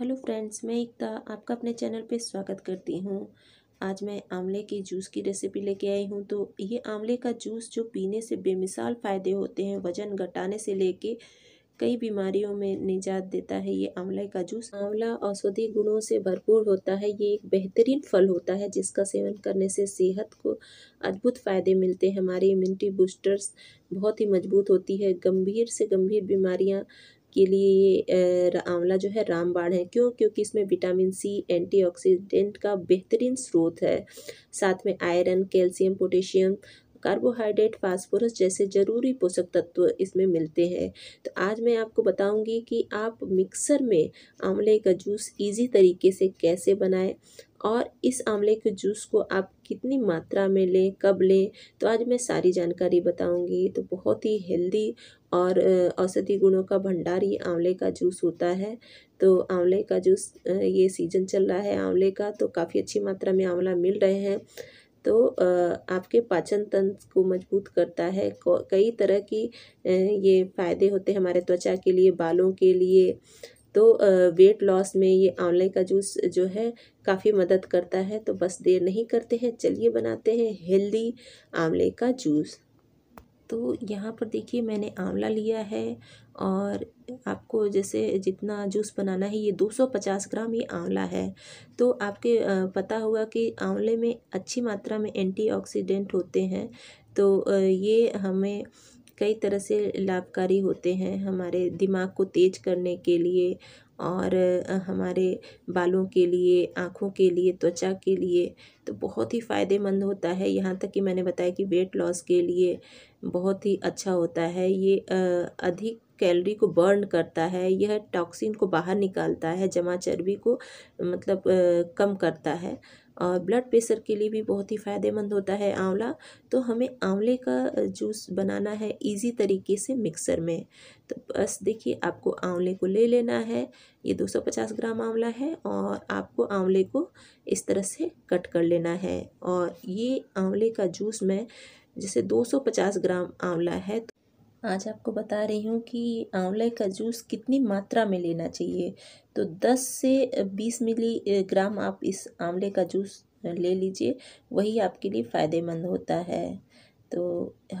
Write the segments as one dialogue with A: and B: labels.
A: hello friends मैं एकता आपका अपने चैनल पे स्वागत करती हूँ आज मैं आंवले के जूस की रेसिपी लेके आई हूँ तो ये आंवले का जूस जो पीने से बेमिसाल फ़ायदे होते हैं वज़न घटाने से लेके कई बीमारियों में निजात देता है ये आंवले का जूस आंवला औषधि गुणों से भरपूर होता है ये एक बेहतरीन फल होता है जिसका सेवन करने से सेहत को अद्भुत फ़ायदे मिलते हैं हमारी इम्यूनिटी बूस्टर्स बहुत ही मजबूत होती है गंभीर से गंभीर बीमारियां के लिए ये आंवला जो है रामबाण है क्यों क्योंकि इसमें विटामिन सी एंटीऑक्सीडेंट का बेहतरीन स्रोत है साथ में iron calcium potassium carbohydrate phosphorus जैसे ज़रूरी पोषक तत्व इसमें मिलते हैं तो आज मैं आपको बताऊंगी कि आप मिक्सर में आंवले का जूस इजी तरीके से कैसे बनाएं और इस आंवले के जूस को आप कितनी मात्रा में लें कब लें तो आज मैं सारी जानकारी बताऊंगी तो बहुत ही हेल्दी और औषधि गुणों का भंडार ये आंवले का जूस होता है तो आंवले का जूस ये सीजन चल रहा है आंवले का तो काफ़ी अच्छी मात्रा में आंवला मिल रहे हैं तो आपके पाचन तंत्र को मजबूत करता है कई तरह की ये फ़ायदे होते हैं हमारे त्वचा के लिए बालों के लिए तो वेट लॉस में ये आंवले का जूस जो है काफ़ी मदद करता है तो बस देर नहीं करते हैं चलिए बनाते हैं हेल्दी आंवले का जूस तो यहाँ पर देखिए मैंने आंवला लिया है और आपको जैसे जितना जूस बनाना है ये 250 ग्राम ये आंवला है तो आपके पता होगा कि आंवले में अच्छी मात्रा में एंटीऑक्सीडेंट होते हैं तो ये हमें कई तरह से लाभकारी होते हैं हमारे दिमाग को तेज करने के लिए और हमारे बालों के लिए आँखों के लिए त्वचा के लिए तो बहुत ही फ़ायदेमंद होता है यहाँ तक कि मैंने बताया कि वेट लॉस के लिए बहुत ही अच्छा होता है ये अधिक कैलोरी को बर्न करता है यह टॉक्सिन को बाहर निकालता है जमा चर्बी को मतलब कम करता है और ब्लड प्रेशर के लिए भी बहुत ही फ़ायदेमंद होता है आंवला तो हमें आंवले का जूस बनाना है इजी तरीके से मिक्सर में तो बस देखिए आपको आंवले को ले लेना है ये 250 ग्राम आंवला है और आपको आंवले को इस तरह से कट कर लेना है और ये आंवले का जूस मैं जैसे 250 ग्राम आंवला है तो आज आपको बता रही हूँ कि आंवले का जूस कितनी मात्रा में लेना चाहिए तो 10 से 20 मिली ग्राम आप इस आंवले का जूस ले लीजिए वही आपके लिए फ़ायदेमंद होता है तो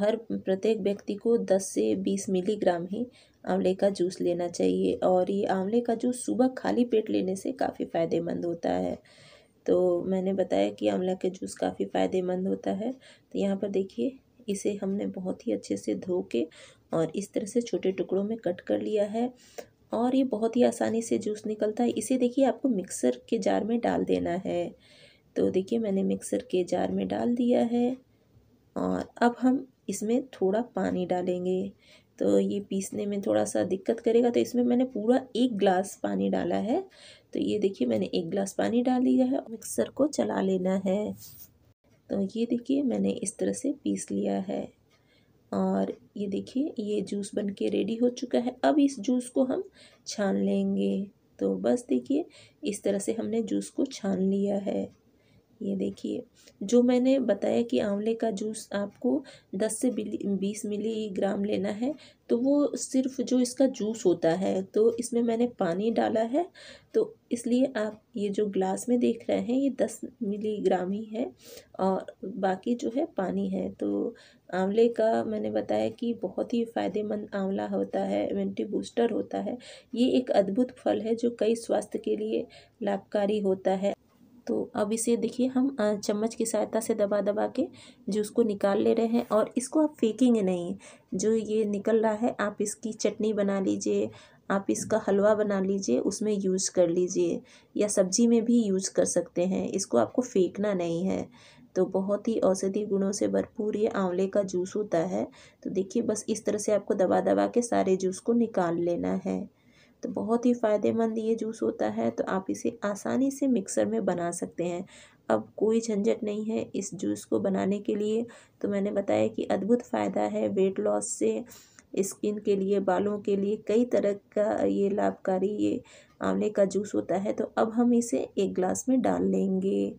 A: हर प्रत्येक व्यक्ति को 10 से 20 मिलीग्राम ही आंवले का जूस लेना चाहिए और ये आंवले का जूस सुबह खाली पेट लेने से काफ़ी फ़ायदेमंद होता है तो मैंने बताया कि आंवला का जूस काफ़ी फ़ायदेमंद होता है तो यहाँ पर देखिए इसे हमने बहुत ही अच्छे से धो के और इस तरह से छोटे टुकड़ों में कट कर लिया है और ये बहुत ही आसानी से जूस निकलता है इसे देखिए आपको मिक्सर के जार में डाल देना है तो देखिए मैंने मिक्सर के जार में डाल दिया है और अब हम इसमें थोड़ा पानी डालेंगे तो ये पीसने में थोड़ा सा दिक्कत करेगा तो इसमें मैंने पूरा एक ग्लास पानी डाला है तो ये देखिए मैंने एक ग्लास पानी डाल दिया है मिक्सर को चला लेना है तो ये देखिए मैंने इस तरह से पीस लिया है और ये देखिए ये जूस बन के रेडी हो चुका है अब इस जूस को हम छान लेंगे तो बस देखिए इस तरह से हमने जूस को छान लिया है ये देखिए जो मैंने बताया कि आंवले का जूस आपको 10 से बीस मिलीग्राम लेना है तो वो सिर्फ जो इसका जूस होता है तो इसमें मैंने पानी डाला है तो इसलिए आप ये जो ग्लास में देख रहे हैं ये दस मिलीग्राम ही है और बाकी जो है पानी है तो आंवले का मैंने बताया कि बहुत ही फ़ायदेमंद आंवला होता है इम्यूनिटी बूस्टर होता है ये एक अद्भुत फल है जो कई स्वास्थ्य के लिए लाभकारी होता है तो अब इसे देखिए हम चम्मच की सहायता से दबा दबा के जूस को निकाल ले रहे हैं और इसको आप फेंकेंगे नहीं जो ये निकल रहा है आप इसकी चटनी बना लीजिए आप इसका हलवा बना लीजिए उसमें यूज़ कर लीजिए या सब्जी में भी यूज़ कर सकते हैं इसको आपको फेंकना नहीं है तो बहुत ही औषधि गुणों से भरपूर ये आंवले का जूस होता है तो देखिए बस इस तरह से आपको दबा दबा के सारे जूस को निकाल लेना है तो बहुत ही फ़ायदेमंद ये जूस होता है तो आप इसे आसानी से मिक्सर में बना सकते हैं अब कोई झंझट नहीं है इस जूस को बनाने के लिए तो मैंने बताया कि अद्भुत फ़ायदा है वेट लॉस से स्किन के लिए बालों के लिए कई तरह का ये लाभकारी ये आंवले का जूस होता है तो अब हम इसे एक ग्लास में डाल लेंगे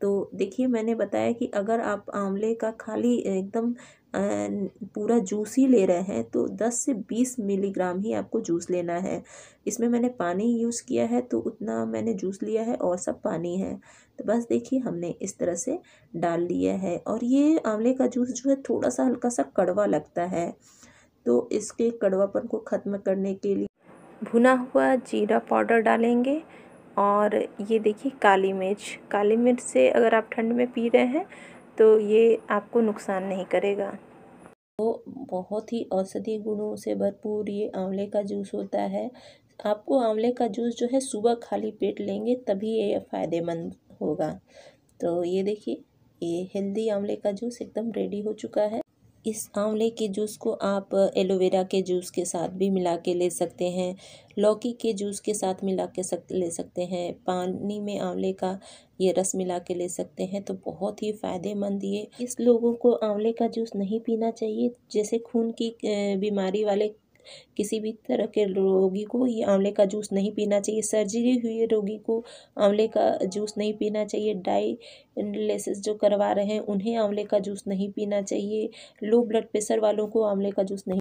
A: तो देखिए मैंने बताया कि अगर आप आंवले का खाली एकदम पूरा जूस ही ले रहे हैं तो 10 से 20 मिलीग्राम ही आपको जूस लेना है इसमें मैंने पानी यूज़ किया है तो उतना मैंने जूस लिया है और सब पानी है तो बस देखिए हमने इस तरह से डाल लिया है और ये आंवले का जूस जो है थोड़ा सा हल्का सा कड़वा लगता है तो इसके कड़वापन को ख़त्म करने के लिए भुना हुआ जीरा पाउडर डालेंगे और ये देखिए काली मिर्च काली मिर्च से अगर आप ठंड में पी रहे हैं तो ये आपको नुकसान नहीं करेगा तो बहुत ही औषधीय गुणों से भरपूर ये आंवले का जूस होता है आपको आंवले का जूस जो है सुबह खाली पेट लेंगे तभी ये फ़ायदेमंद होगा तो ये देखिए ये हेल्दी आंवले का जूस एकदम रेडी हो चुका है इस आंवले के जूस को आप एलोवेरा के जूस के साथ भी मिला के ले सकते हैं लौकी के जूस के साथ मिला के सक ले सकते हैं पानी में आंवले का ये रस मिला के ले सकते हैं तो बहुत ही फ़ायदेमंद ये इस लोगों को आंवले का जूस नहीं पीना चाहिए जैसे खून की बीमारी वाले किसी भी तरह के रोगी को ये आंवले का जूस नहीं पीना चाहिए सर्जरी हुए रोगी को आंवले का जूस नहीं पीना चाहिए डायलिसिस जो करवा रहे हैं उन्हें आंवले का जूस नहीं पीना चाहिए लो ब्लड प्रेशर वालों को आंवले का जूस नहीं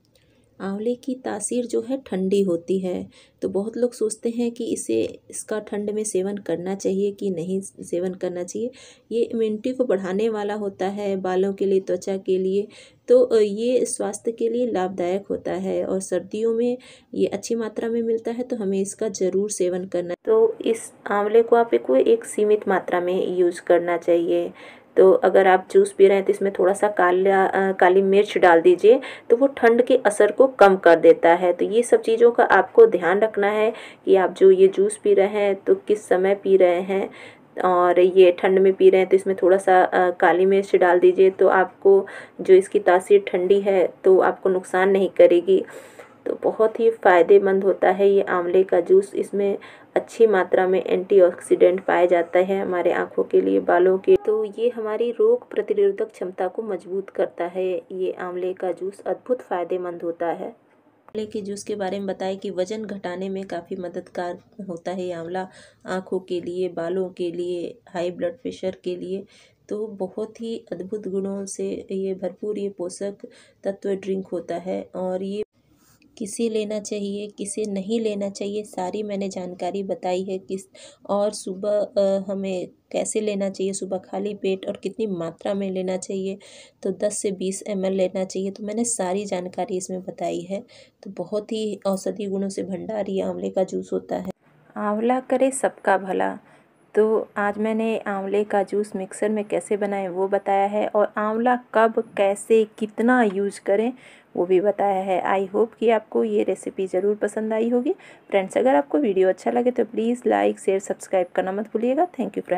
A: आंवले की तासीर जो है ठंडी होती है तो बहुत लोग सोचते हैं कि इसे इसका ठंड में सेवन करना चाहिए कि नहीं सेवन करना चाहिए ये इम्यूनिटी को बढ़ाने वाला होता है बालों के लिए त्वचा के लिए तो ये स्वास्थ्य के लिए लाभदायक होता है और सर्दियों में ये अच्छी मात्रा में मिलता है तो हमें इसका ज़रूर सेवन करना तो इस आंवले को आप एक सीमित मात्रा में यूज करना चाहिए तो अगर आप जूस पी रहे हैं तो इसमें थोड़ा सा काला काली मिर्च डाल दीजिए तो वो ठंड के असर को कम कर देता है तो ये सब चीज़ों का आपको ध्यान रखना है कि आप जो ये जूस पी रहे हैं तो किस समय पी रहे हैं और ये ठंड में पी रहे हैं तो इसमें थोड़ा सा काली मिर्च डाल दीजिए तो आपको जो इसकी तासीर ठंडी है तो आपको नुकसान नहीं करेगी तो बहुत ही फ़ायदेमंद होता है ये आंवले का जूस इसमें अच्छी मात्रा में एंटीऑक्सीडेंट पाया जाता है हमारे आँखों के लिए बालों के तो ये हमारी रोग प्रतिरोधक क्षमता को मजबूत करता है ये आंवले का जूस अद्भुत फ़ायदेमंद होता है आंवले के जूस के बारे में बताएं कि वज़न घटाने में काफ़ी मददगार होता है आंवला आँखों के लिए बालों के लिए हाई ब्लड प्रेशर के लिए तो बहुत ही अद्भुत गुणों से ये भरपूर ये पोषक तत्व ड्रिंक होता है और ये किसे लेना चाहिए किसे नहीं लेना चाहिए सारी मैंने जानकारी बताई है किस और सुबह हमें कैसे लेना चाहिए सुबह खाली पेट और कितनी मात्रा में लेना चाहिए तो 10 से 20 एम लेना चाहिए तो मैंने सारी जानकारी इसमें बताई है तो बहुत ही औषधि गुणों से भंडार ये आंवले का जूस होता है आंवला करे सबका भला तो आज मैंने आंवले का जूस मिक्सर में कैसे बनाएं वो बताया है और आंवला कब कैसे कितना यूज करें वो भी बताया है आई होप कि आपको ये रेसिपी ज़रूर पसंद आई होगी फ्रेंड्स अगर आपको वीडियो अच्छा लगे तो प्लीज़ लाइक शेयर सब्सक्राइब करना मत भूलिएगा थैंक यू फ्रेंड